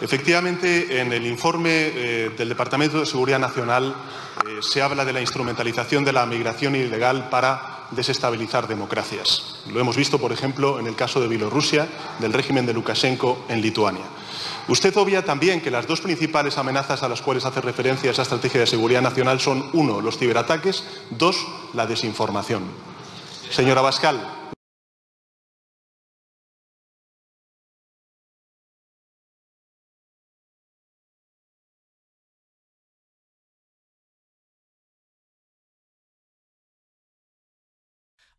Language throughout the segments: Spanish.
Efectivamente, en el informe eh, del Departamento de Seguridad Nacional eh, se habla de la instrumentalización de la migración ilegal para desestabilizar democracias. Lo hemos visto, por ejemplo, en el caso de Bielorrusia, del régimen de Lukashenko en Lituania. Usted obvia también que las dos principales amenazas a las cuales hace referencia esa estrategia de seguridad nacional son, uno, los ciberataques, dos, la desinformación. Señora Bascal,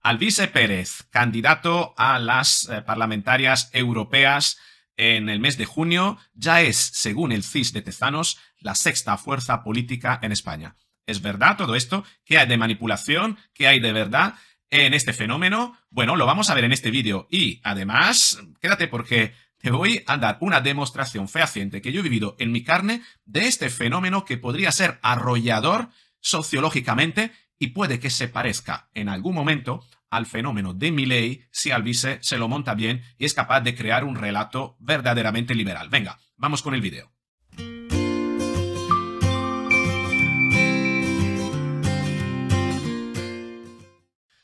Alvise Pérez, candidato a las eh, parlamentarias europeas en el mes de junio, ya es, según el CIS de Tezanos, la sexta fuerza política en España. ¿Es verdad todo esto? ¿Qué hay de manipulación? ¿Qué hay de verdad en este fenómeno? Bueno, lo vamos a ver en este vídeo. Y además, quédate porque te voy a dar una demostración fehaciente que yo he vivido en mi carne de este fenómeno que podría ser arrollador sociológicamente y puede que se parezca en algún momento al fenómeno de Milley si Alvise se lo monta bien y es capaz de crear un relato verdaderamente liberal. Venga, vamos con el video.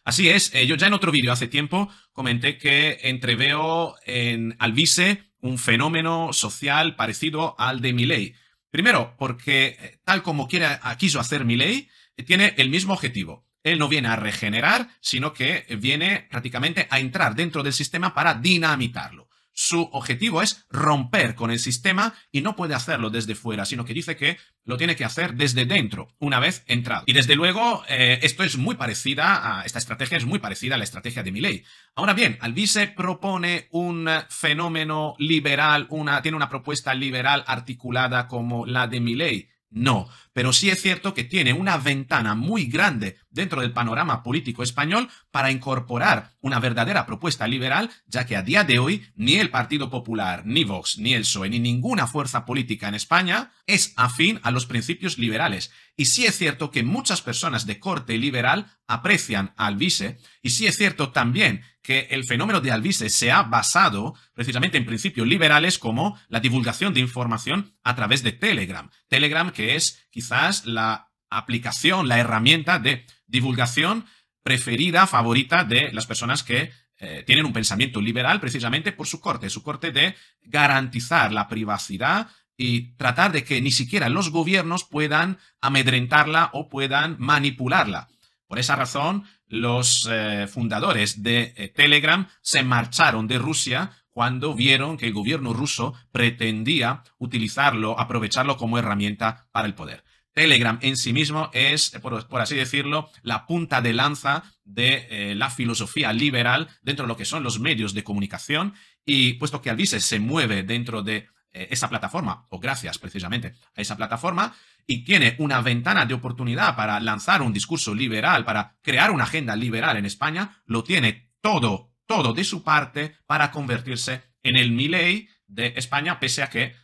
Así es, eh, yo ya en otro vídeo hace tiempo comenté que entreveo en Alvise un fenómeno social parecido al de Milley. Primero, porque eh, tal como quiso hacer Milley, eh, tiene el mismo objetivo, él no viene a regenerar, sino que viene prácticamente a entrar dentro del sistema para dinamitarlo. Su objetivo es romper con el sistema y no puede hacerlo desde fuera, sino que dice que lo tiene que hacer desde dentro, una vez entrado. Y desde luego, eh, esto es muy parecida a, esta estrategia es muy parecida a la estrategia de Milley. Ahora bien, ¿Albise propone un fenómeno liberal, una, tiene una propuesta liberal articulada como la de Milley. No, pero sí es cierto que tiene una ventana muy grande dentro del panorama político español para incorporar una verdadera propuesta liberal, ya que a día de hoy ni el Partido Popular, ni Vox, ni el PSOE, ni ninguna fuerza política en España es afín a los principios liberales. Y sí es cierto que muchas personas de corte liberal aprecian a Alvise, y sí es cierto también que el fenómeno de Alvise se ha basado precisamente en principios liberales como la divulgación de información a través de Telegram. Telegram que es quizás la aplicación, la herramienta de divulgación preferida, favorita de las personas que eh, tienen un pensamiento liberal precisamente por su corte, su corte de garantizar la privacidad y tratar de que ni siquiera los gobiernos puedan amedrentarla o puedan manipularla. Por esa razón, los eh, fundadores de eh, Telegram se marcharon de Rusia cuando vieron que el gobierno ruso pretendía utilizarlo, aprovecharlo como herramienta para el poder. Telegram en sí mismo es, por, así decirlo, la punta de lanza de eh, la filosofía liberal dentro de lo que son los medios de comunicación y puesto que Alvise se mueve dentro de eh, esa plataforma, o gracias precisamente a esa plataforma, y tiene una ventana de oportunidad para lanzar un discurso liberal, para crear una agenda liberal en España, lo tiene todo, todo de su parte para convertirse en el miley de España, pese a que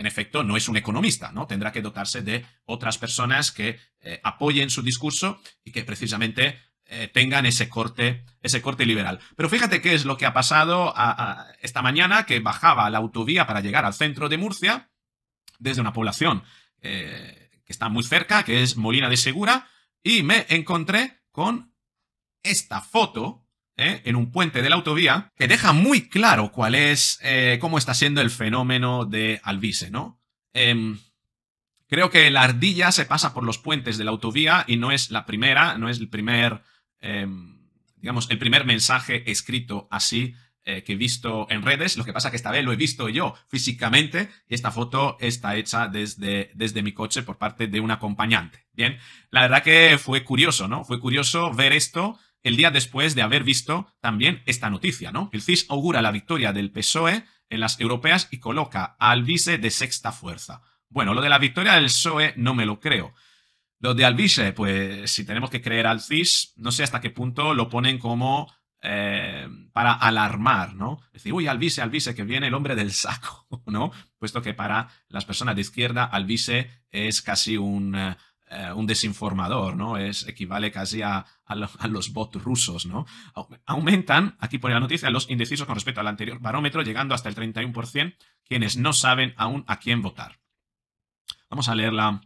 en efecto, no es un economista, ¿no? Tendrá que dotarse de otras personas que eh, apoyen su discurso y que precisamente eh, tengan ese corte, ese corte liberal. Pero fíjate qué es lo que ha pasado esta mañana, que bajaba la autovía para llegar al centro de Murcia, desde una población eh, que está muy cerca, que es Molina de Segura, y me encontré con esta foto ¿eh? en un puente de la autovía, que deja muy claro cuál es, eh, cómo está siendo el fenómeno de Alvise, ¿no? Em, creo que la ardilla se pasa por los puentes de la autovía y no es la primera, no es el primer, em, digamos, el primer mensaje escrito así eh, que he visto en redes. Lo que pasa es que esta vez lo he visto yo físicamente y esta foto está hecha desde, desde mi coche por parte de un acompañante. Bien, la verdad que fue curioso, ¿no? Fue curioso ver esto el día después de haber visto también esta noticia, ¿no? El CIS augura la victoria del PSOE en las europeas y coloca a Alvise de sexta fuerza. Bueno, lo de la victoria del PSOE no me lo creo. Lo de Alvise, pues si tenemos que creer al CIS, no sé hasta qué punto lo ponen como eh, para alarmar, ¿no? Decir, uy, Alvise, Alvise, que viene el hombre del saco, ¿no? Puesto que para las personas de izquierda, Alvise es casi un... Eh, eh, un desinformador, ¿no? Es, equivale casi a, los bots rusos, ¿no? Aumentan, aquí pone la noticia, los indecisos con respecto al anterior barómetro, llegando hasta el 31%, quienes no saben aún a quién votar. Vamos a leer la,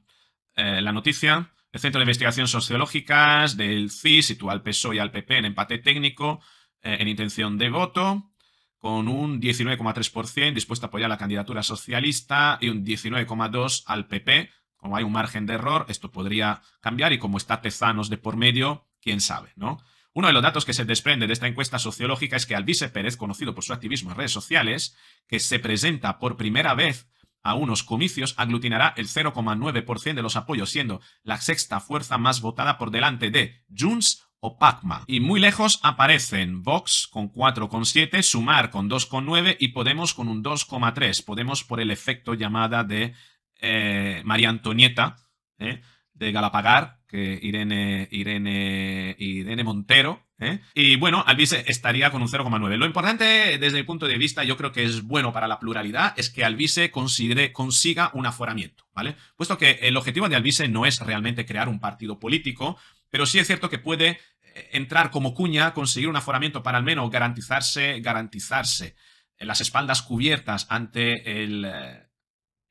eh, la noticia. El Centro de Investigación Sociológicas del CIS sitúa al PSOE y al PP en empate técnico eh, en intención de voto, con un 19,3% dispuesto a apoyar la candidatura socialista y un 19,2% al PP, como hay un margen de error, esto podría cambiar y como está Tezanos de por medio, quién sabe, ¿no? Uno de los datos que se desprende de esta encuesta sociológica es que Alvise Pérez, conocido por su activismo en redes sociales, que se presenta por primera vez a unos comicios, aglutinará el 0,9% de los apoyos, siendo la sexta fuerza más votada por delante de Junts o PACMA. Y muy lejos aparecen Vox con 4,7, Sumar con 2,9 y Podemos con un 2,3. Podemos por el efecto llamada de eh, María Antonieta ¿eh? de Galapagar, que Irene, Irene, Irene Montero. ¿eh? Y bueno, Alvise estaría con un 0,9. Lo importante desde el punto de vista, yo creo que es bueno para la pluralidad, es que Alvise consiga un aforamiento, ¿vale? Puesto que el objetivo de Alvise no es realmente crear un partido político, pero sí es cierto que puede entrar como cuña, conseguir un aforamiento para al menos garantizarse, garantizarse las espaldas cubiertas ante el,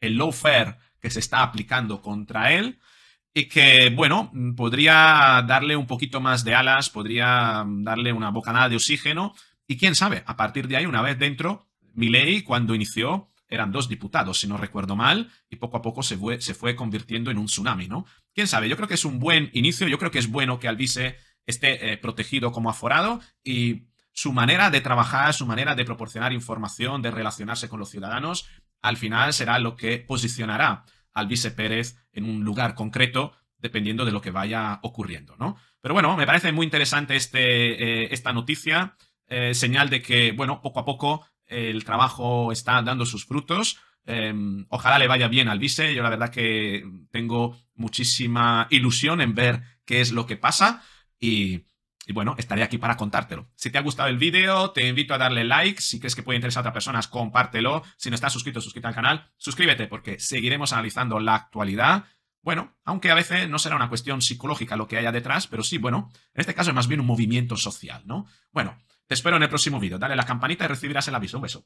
el lawfare que se está aplicando contra él y que, bueno, podría darle un poquito más de alas, podría darle una bocanada de oxígeno y quién sabe, a partir de ahí, una vez dentro, ley cuando inició eran dos diputados, si no recuerdo mal, y poco a poco se fue, se fue convirtiendo en un tsunami, ¿no? Quién sabe, yo creo que es un buen inicio, yo creo que es bueno que Alvise esté eh, protegido como aforado y su manera de trabajar, su manera de proporcionar información, de relacionarse con los ciudadanos, al final será lo que posicionará al vice Pérez en un lugar concreto, dependiendo de lo que vaya ocurriendo, ¿no? Pero bueno, me parece muy interesante este, eh, esta noticia, eh, señal de que, bueno, poco a poco el trabajo está dando sus frutos. Em, ojalá le vaya bien al vice. Yo la verdad que tengo muchísima ilusión en ver qué es lo que pasa y y bueno, estaré aquí para contártelo. Si te ha gustado el vídeo, te invito a darle like. Si crees que puede interesar a otras personas, compártelo. Si no estás suscrito, suscríbete al canal. Suscríbete porque seguiremos analizando la actualidad. Bueno, aunque a veces no será una cuestión psicológica lo que haya detrás, pero sí, bueno, en este caso es más bien un movimiento social, ¿no? Bueno, te espero en el próximo vídeo. Dale a la campanita y recibirás el aviso. Un beso.